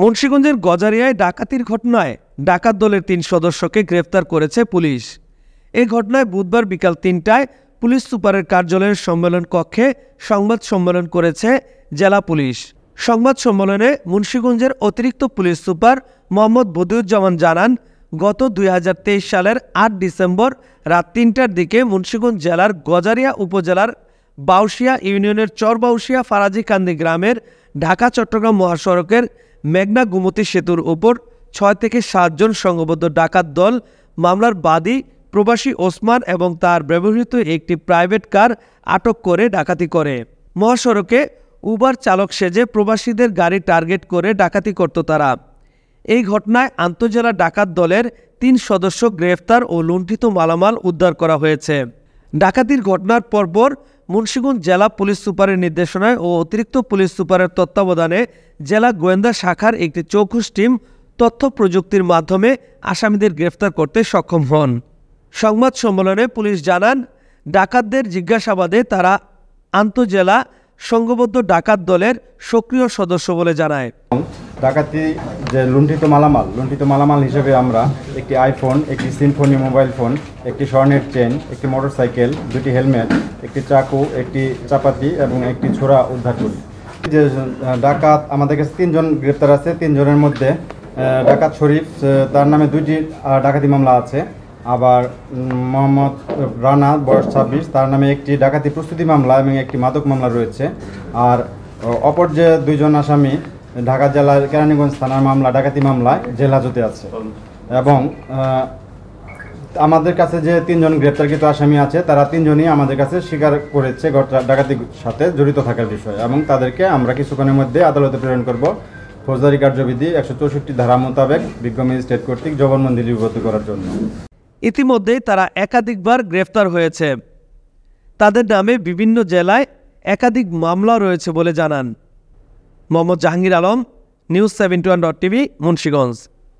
মুন্সীগঞ্জের গজারিয়ায় ডাকাতির ঘটনায় ডাকাত দলের তিন সদস্যকে গ্রেফতার করেছে পুলিশ এ ঘটনায় বুধবার বিকাল তিনটায় পুলিশ সুপারের কার্যালয়ের সম্মেলন কক্ষে সংবাদ সম্মেলন করেছে জেলা পুলিশ সংবাদ সম্মেলনে মুন্সীগঞ্জের অতিরিক্ত পুলিশ সুপার মোহাম্মদ বদিউজ্জামান জানান গত দুই সালের আট ডিসেম্বর রাত তিনটার দিকে মুন্সীগঞ্জ জেলার গজারিয়া উপজেলার বাউসিয়া ইউনিয়নের চরবাউসিয়া ফারাজিকান্দি গ্রামের ঢাকা চট্টগ্রাম মহাসড়কের মেঘনা গুমতি সেতুর ওপর ছয় থেকে সাতজন সংঘবদ্ধ ডাকাত দল মামলার বাদী প্রবাসী ওসমান এবং তার ব্যবহৃত একটি প্রাইভেট কার আটক করে ডাকাতি করে মহাসড়কে উবার চালক সেজে প্রবাসীদের গাড়ি টার্গেট করে ডাকাতি করত তারা এই ঘটনায় আন্তজেলা ডাকাত দলের তিন সদস্য গ্রেফতার ও লুণ্ঠিত মালামাল উদ্ধার করা হয়েছে ডাকাতির ঘটনার পরপর মুন্সিগঞ্জ জেলা পুলিশ সুপারের নির্দেশনায় ও অতিরিক্ত পুলিশ সুপারের তত্ত্বাবধানে জেলা গোয়েন্দা শাখার একটি চৌকুশ টিম তথ্য প্রযুক্তির মাধ্যমে আসামিদের গ্রেফতার করতে সক্ষম হন সংবাদ সম্মেলনে পুলিশ জানান ডাকাতদের জিজ্ঞাসাবাদে তারা আন্তজেলা সংঘবদ্ধ ডাকাত দলের সক্রিয় সদস্য বলে জানায় ডাকাতি যে লুণ্ঠিত মালামাল লুণ্ঠিত মালামাল হিসেবে আমরা একটি আইফোন একটি সিমফোনি মোবাইল ফোন একটি স্বর্ণের চেন একটি মোটরসাইকেল দুটি হেলমেট একটি চাকু একটি চাপাতি এবং একটি ছোড়া উদ্ধার করি যে ডাকাত আমাদের কাছে তিনজন গ্রেপ্তার আছে তিনজনের মধ্যে ডাকাত শরীফ তার নামে দুইটি ডাকাতি মামলা আছে আবার মোহাম্মদ রানা বয়স ছাব্বিশ তার নামে একটি ডাকাতি প্রস্তুতি মামলা এবং একটি মাদক মামলা রয়েছে আর অপর যে দুইজন আসামি ঢাকা জেলার কেরানীগঞ্জ থানার মামলা ডাকাতি মামলায় জেল হাজতে আছে এবং আমাদের কাছে যে তিনজন গ্রেপ্তারকৃত আসামি আছে তারা তিনজনই আমাদের কাছে স্বীকার করেছে ঘটনা ডাকাতির সাথে জড়িত থাকার বিষয় এবং তাদেরকে আমরা কিছুক্ষণের মধ্যে আদালতে প্রেরণ করব ফৌজদারি কার্যবিধি একশো চৌষট্টি ধারা মোতাবেক বিজ্ঞ ম্যাজিস্ট্রেট কর্তৃক জবানবন্দি লিপিবদ্ধ করার জন্য ইতিমধ্যেই তারা একাধিকবার গ্রেফতার হয়েছে তাদের নামে বিভিন্ন জেলায় একাধিক মামলা রয়েছে বলে জানান Mohammad Jahangir Alam news two one dot TV Munshiganj